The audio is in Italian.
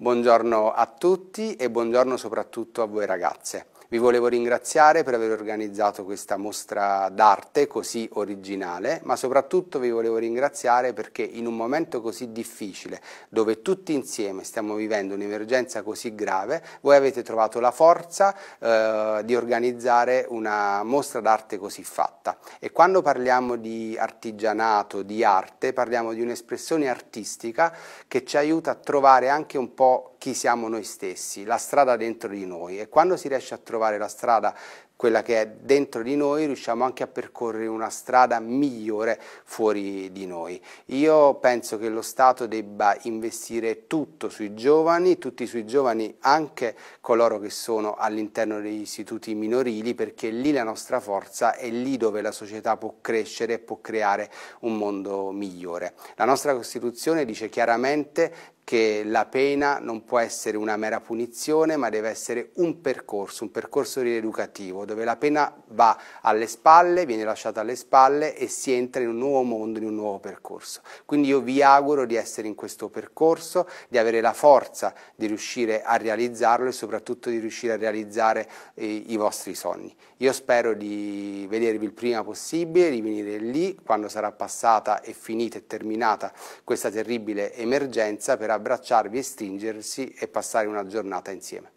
Buongiorno a tutti e buongiorno soprattutto a voi ragazze. Vi volevo ringraziare per aver organizzato questa mostra d'arte così originale, ma soprattutto vi volevo ringraziare perché in un momento così difficile, dove tutti insieme stiamo vivendo un'emergenza così grave, voi avete trovato la forza eh, di organizzare una mostra d'arte così fatta. E quando parliamo di artigianato, di arte, parliamo di un'espressione artistica che ci aiuta a trovare anche un po' chi siamo noi stessi, la strada dentro di noi e quando si riesce a trovare trovare la strada quella che è dentro di noi, riusciamo anche a percorrere una strada migliore fuori di noi. Io penso che lo Stato debba investire tutto sui giovani, tutti sui giovani, anche coloro che sono all'interno degli istituti minorili, perché lì la nostra forza è lì dove la società può crescere e può creare un mondo migliore. La nostra Costituzione dice chiaramente che la pena non può essere una mera punizione, ma deve essere un percorso, un percorso rieducativo, dove la pena va alle spalle, viene lasciata alle spalle e si entra in un nuovo mondo, in un nuovo percorso. Quindi io vi auguro di essere in questo percorso, di avere la forza di riuscire a realizzarlo e soprattutto di riuscire a realizzare eh, i vostri sogni. Io spero di vedervi il prima possibile, di venire lì quando sarà passata e finita e terminata questa terribile emergenza per abbracciarvi e stringersi e passare una giornata insieme.